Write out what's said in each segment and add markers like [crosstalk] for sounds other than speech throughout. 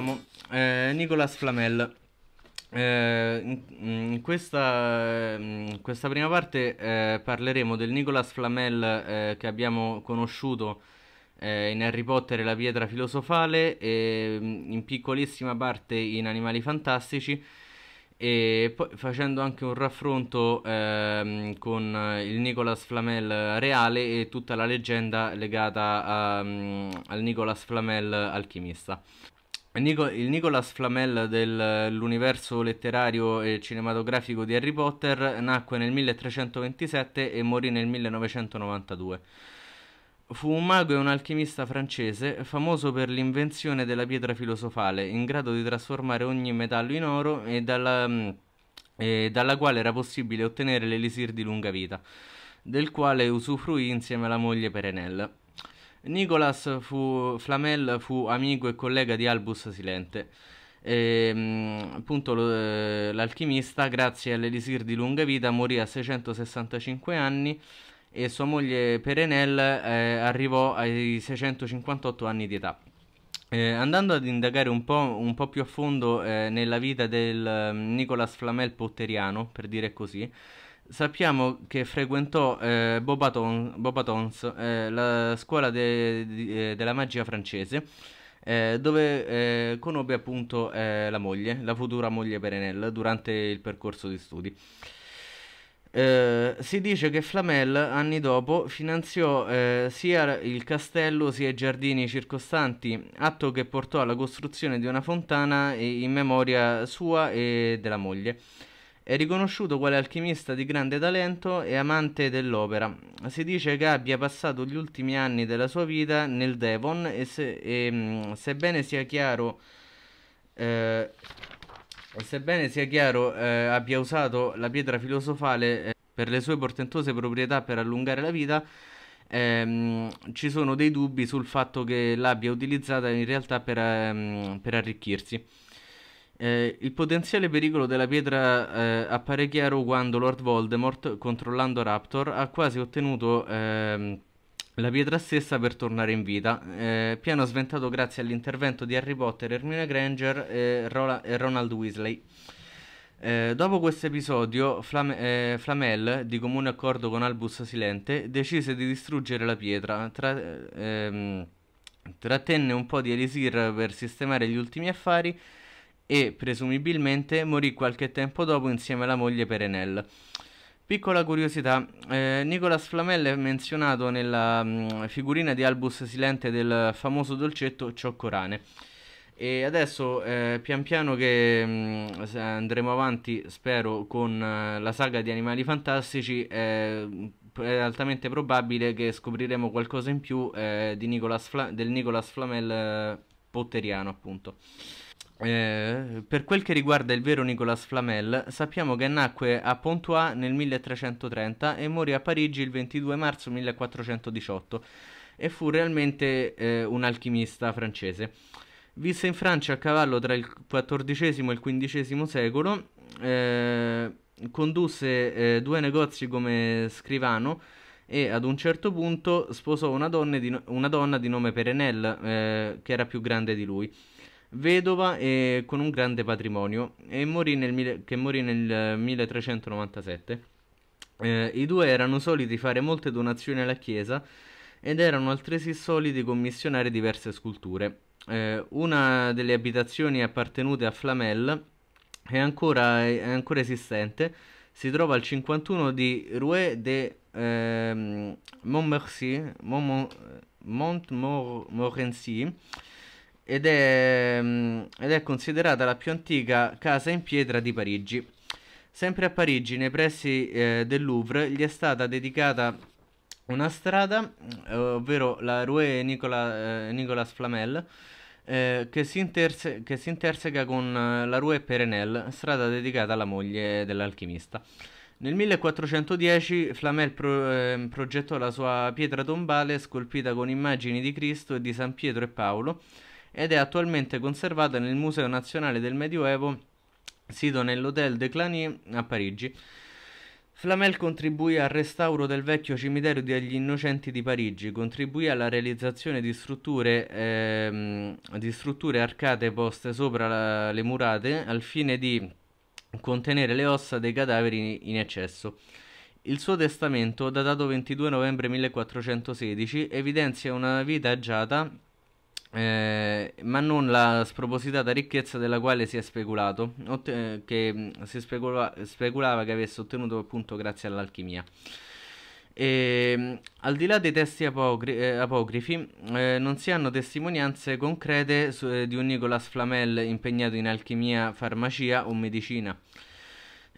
dicevamo, eh, Nicolas Flamel. Eh, in, mm, questa, in, mm, questa, prima parte eh, parleremo del Nicolas Flamel eh, che abbiamo conosciuto eh, in Harry Potter e la pietra filosofale e mm, in piccolissima parte in Animali Fantastici e poi facendo anche un raffronto ehm, con eh, il Nicolas Flamel reale e tutta la leggenda legata a, al Nicolas Flamel alchimista. Nico, il Nicolas Flamel dell'universo letterario e cinematografico di Harry Potter nacque nel 1327 e morì nel 1992. Fu un mago e un alchimista francese, famoso per l'invenzione della pietra filosofale, in grado di trasformare ogni metallo in oro e dalla, mm, e dalla quale era possibile ottenere l'elisir di lunga vita, del quale usufruì insieme alla moglie Perenelle. Nicolas fu, Flamel fu amico e collega di Albus Silente. E, ehm, appunto lo, eh, l'alchimista, grazie all'elisir di lunga vita, morì a 665 anni e sua moglie Perenel eh, arrivò ai 658 anni di età. Eh, andando ad indagare un po', un po più a fondo eh, nella vita del um, Nicolas Flamel Potteriano, per dire così, Sappiamo che frequentò eh, Bobatons, Bobatons eh, la scuola de, de, eh, della magia francese, eh, dove eh, conobbe appunto eh, la moglie, la futura moglie Perenelle, durante il percorso di studi. si dice che Flamel, anni dopo, finanziò sia il castello sia i giardini circostanti, atto che portò alla costruzione di una fontana in memoria sua e della moglie. È riconosciuto quale alchimista di grande talento e amante dell'opera. Si dice che abbia passato gli ultimi anni della sua vita nel Devon e, se, e mm, sebbene sia chiaro, eh, sebbene sia chiaro eh, abbia usato la pietra filosofale eh, per le sue portentose proprietà per allungare la vita, ehm, ci sono dei dubbi sul fatto che l'abbia utilizzata in realtà per, ehm, per arricchirsi. Eh, il potenziale pericolo della pietra eh, appare chiaro quando Lord Voldemort, controllando Raptor, ha quasi ottenuto ehm, la pietra stessa per tornare in vita, eh, piano sventato grazie all'intervento di Harry Potter, Hermione Granger e, Rola- e Ronald Weasley. Eh, dopo questo episodio, Flam- eh, Flamel, di comune accordo con Albus Silente, decise di distruggere la pietra. Tra- ehm, trattenne un po' di Elisir per sistemare gli ultimi affari e presumibilmente morì qualche tempo dopo insieme alla moglie Perenelle. Piccola curiosità, eh, Nicolas Flamel è menzionato nella mh, mm, figurina di Albus Silente del famoso dolcetto Cioccorane. E adesso eh, pian piano che mh, mm, andremo avanti, spero, con eh, la saga di Animali Fantastici, è mm, altamente probabile che scopriremo qualcosa in più eh, Nicolas Fla- del Nicolas Flamel eh, potteriano, appunto. Eh, per quel che riguarda il vero Nicolas Flamel, sappiamo che nacque a Pontois nel 1330 e morì a Parigi il 22 marzo 1418 e fu realmente eh, un alchimista francese. Visse in Francia a cavallo tra il XIV e il XV secolo, eh, condusse eh, due negozi come scrivano e ad un certo punto sposò una donna di, no- una donna di nome Perenelle eh, che era più grande di lui vedova e con un grande patrimonio, morì nel, che morì nel 1397. Eh, eh, I due erano soliti fare molte donazioni alla Chiesa ed erano altresì soliti commissionare diverse sculture. Eh, una delle abitazioni appartenute a Flamel è ancora, è ancora esistente, si trova al 51 di Rue de eh, Montmorency, Mont Montmorency ed è, mm, ed è considerata la più antica casa in pietra di Parigi. Sempre a Parigi, nei pressi eh, del Louvre, gli è stata dedicata una strada, eh, ovvero la Rue Nicola, eh, Nicolas Flamel, eh, che, si che, si interseca con eh, la Rue Perenel, strada dedicata alla moglie dell'alchimista. Nel 1410 Flamel pro eh, progettò la sua pietra tombale scolpita con immagini di Cristo e di San Pietro e Paolo, ed è attualmente conservata nel Museo Nazionale del Medioevo, sito nell'Hôtel de Clagny a Parigi. Flamel contribuì al restauro del vecchio cimitero degli innocenti di Parigi, contribuì alla realizzazione di strutture, ehm, di strutture arcate poste sopra la, le murate al fine di contenere le ossa dei cadaveri in eccesso. Il suo testamento, datato 22 novembre 1416, evidenzia una vita agiata eh, ma non la spropositata ricchezza della quale si è speculato, otte- eh, che si specula- speculava che avesse ottenuto appunto grazie all'alchimia. E, ehm, al di là dei testi apocri- eh, apocrifi, eh, non si hanno testimonianze concrete su, di un Nicolas Flamel impegnato in alchimia, farmacia o medicina.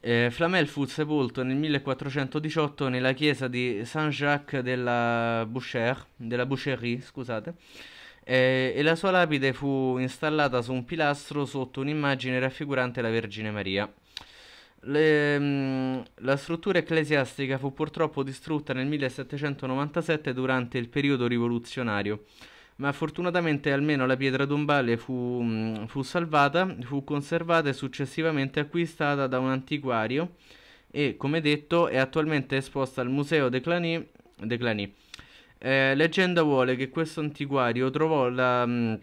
Flamel fu sepolto nel 1418 nella chiesa di Saint-Jacques della, Boucher, della Boucherie, scusate, eh, e la sua lapide fu installata su un pilastro sotto un'immagine raffigurante la Vergine Maria. Le, mm, la struttura ecclesiastica fu purtroppo distrutta nel 1797 durante il periodo rivoluzionario, ma fortunatamente almeno la pietra tombale fu, mm, fu salvata, fu conservata e successivamente acquistata da un antiquario e, come detto, è attualmente esposta al Museo de Clany, de Clany eh, leggenda vuole che questo antiquario trovò la, mm,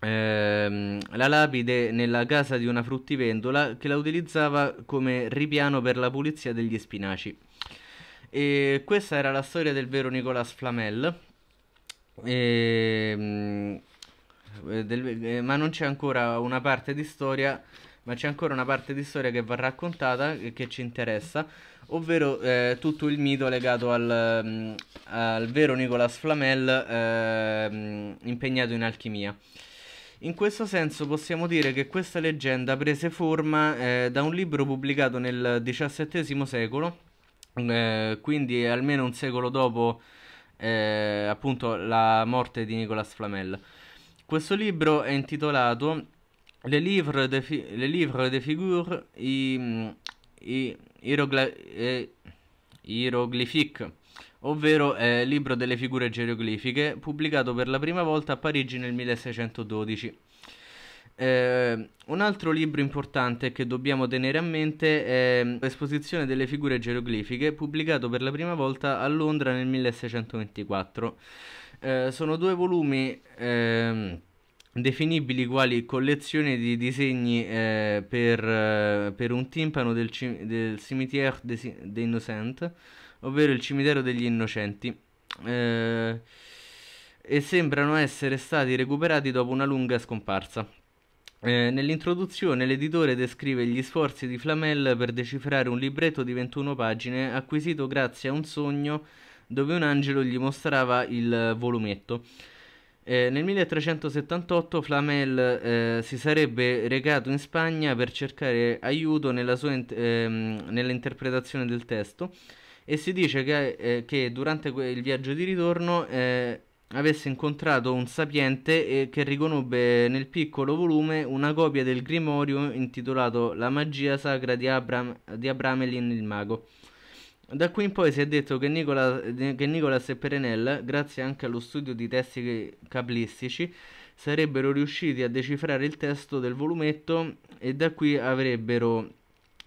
ehm, la, lapide nella casa di una fruttivendola che la utilizzava come ripiano per la pulizia degli spinaci. E questa era la storia del vero Nicolas Flamel. E, ehm, eh, del, eh, ma non c'è ancora una parte di storia ma c'è ancora una parte di storia che va raccontata e che ci interessa, ovvero eh, tutto il mito legato al, mm, al vero Nicolas Flamel eh, impegnato in alchimia. In questo senso possiamo dire che questa leggenda prese forma eh, da un libro pubblicato nel XVII secolo, mm, eh, quindi almeno un secolo dopo eh, appunto la morte di Nicolas Flamel. Questo libro è intitolato le livre de, fi- le livre de figures i, i, irogla- eh, hieroglyphique, ovvero eh, libro delle figure geroglifiche, pubblicato per la prima volta a Parigi nel 1612. Eh, un altro libro importante che dobbiamo tenere a mente è mm, l'esposizione delle figure geroglifiche, pubblicato per la prima volta a Londra nel 1624. Eh, sono due volumi eh, definibili quali collezione di disegni eh, per, eh, per, un timpano del, del Cimitière des de Innocents, ovvero il cimitero degli innocenti, eh, e sembrano essere stati recuperati dopo una lunga scomparsa. Eh, nell'introduzione l'editore descrive gli sforzi di Flamel per decifrare un libretto di 21 pagine acquisito grazie a un sogno dove un angelo gli mostrava il volumetto. Eh, nel 1378 Flamel eh, si sarebbe recato in Spagna per cercare aiuto nella int- ehm, nell'interpretazione del testo e si dice che, eh, che durante que- il viaggio di ritorno eh, avesse incontrato un sapiente eh, che riconobbe nel piccolo volume una copia del grimorio intitolato La magia sacra di, Abram- di Abramelin il mago. Da qui in poi si è detto che, Nicola, che Nicolas e Perenel, grazie anche allo studio di testi cablistici, sarebbero riusciti a decifrare il testo del volumetto e da qui avrebbero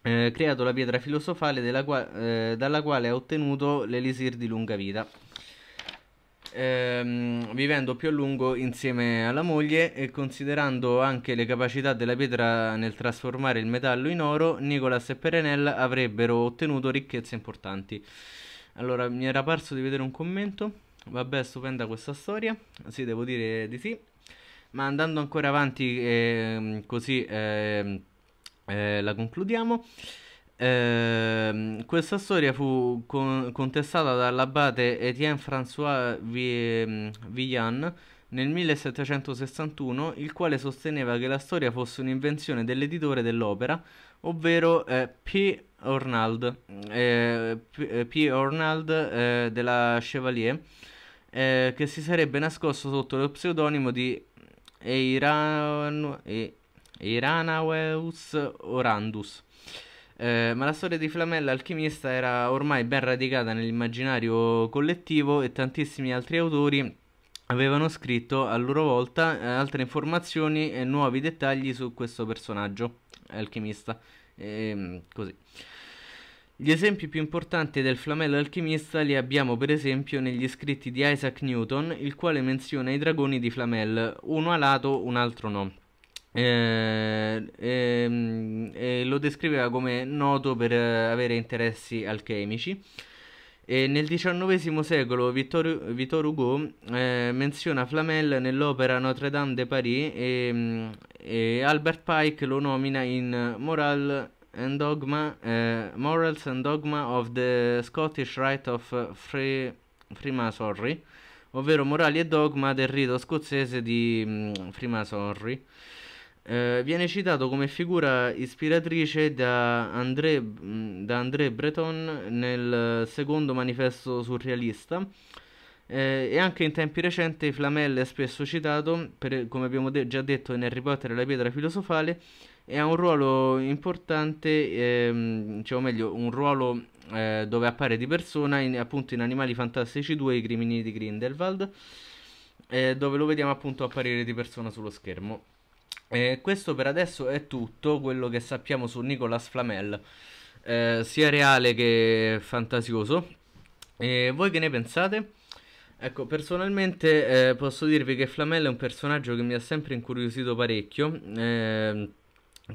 eh, creato la pietra filosofale qua- eh, dalla quale ha ottenuto l'elisir di lunga vita ehm, vivendo più a lungo insieme alla moglie e considerando anche le capacità della pietra nel trasformare il metallo in oro, Nicolas e Perenella avrebbero ottenuto ricchezze importanti. Allora, mi era parso di vedere un commento. Vabbè, stupenda questa storia. Sì, devo dire di sì. Ma andando ancora avanti, eh, così eh, eh, la concludiamo. Eh, questa storia fu con- contestata dall'abate Étienne François v- ehm, Villan nel 1761, il quale sosteneva che la storia fosse un'invenzione dell'editore dell'opera, ovvero eh, P. Ornald, eh, P. Eh, Ornald eh, della Chevalier, eh, che si sarebbe nascosto sotto lo pseudonimo di Eiran- e- Eiranaueus Orandus. Eh, ma la storia di Flamella Alchimista era ormai ben radicata nell'immaginario collettivo e tantissimi altri autori avevano scritto a loro volta eh, altre informazioni e nuovi dettagli su questo personaggio alchimista. E, ehm, così. Gli esempi più importanti del flamello alchimista li abbiamo per esempio negli scritti di Isaac Newton, il quale menziona i dragoni di Flamel, uno alato, un altro no eh, eh, lo descriveva come noto per avere interessi alchemici. E nel XIX secolo Victor, Vittor Hugo eh, menziona Flamel nell'opera Notre Dame de Paris e, e Albert Pike lo nomina in Moral and Dogma, eh, Morals and Dogma of the Scottish Rite of Free, Freemasonry, ovvero Morali e Dogma del rito scozzese di mm, Freemasonry. Eh, viene citato come figura ispiratrice da André, mm, da André Breton nel secondo manifesto surrealista eh, e anche in tempi recenti Flamel è spesso citato, per, come abbiamo de- già detto in Harry Potter e la pietra filosofale, e ha un ruolo importante, ehm, cioè, o meglio, un ruolo eh, dove appare di persona in, appunto in Animali Fantastici 2, i crimini di Grindelwald, eh, dove lo vediamo appunto apparire di persona sullo schermo. E questo per adesso è tutto quello che sappiamo su Nicolas Flamel, eh, sia reale che fantasioso. E voi che ne pensate? Ecco, personalmente eh, posso dirvi che Flamel è un personaggio che mi ha sempre incuriosito parecchio. Eh,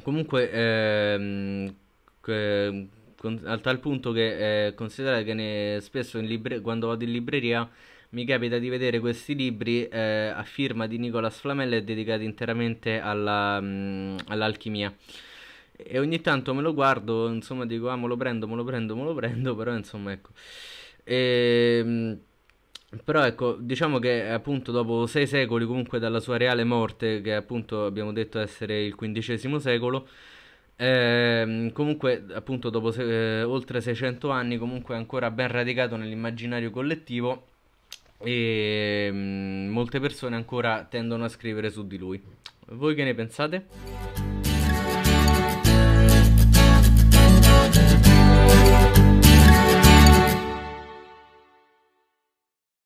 comunque, eh, con, al tal punto che eh, considerate che ne, spesso quando vado in libreria mi capita di vedere questi libri eh, a firma di Nicolas Flamel dedicati interamente alla, mh, mm, all'alchimia. E ogni tanto me lo guardo, insomma dico ah me lo prendo, me lo prendo, me lo prendo, [laughs] però insomma ecco. E, ehm, però ecco, diciamo che appunto dopo sei secoli comunque dalla sua reale morte, che appunto abbiamo detto essere il XV secolo, eh, comunque, appunto, dopo se- eh, oltre 600 anni, comunque ancora ben radicato nell'immaginario collettivo e mm, molte persone ancora tendono a scrivere su di lui. Voi che ne pensate?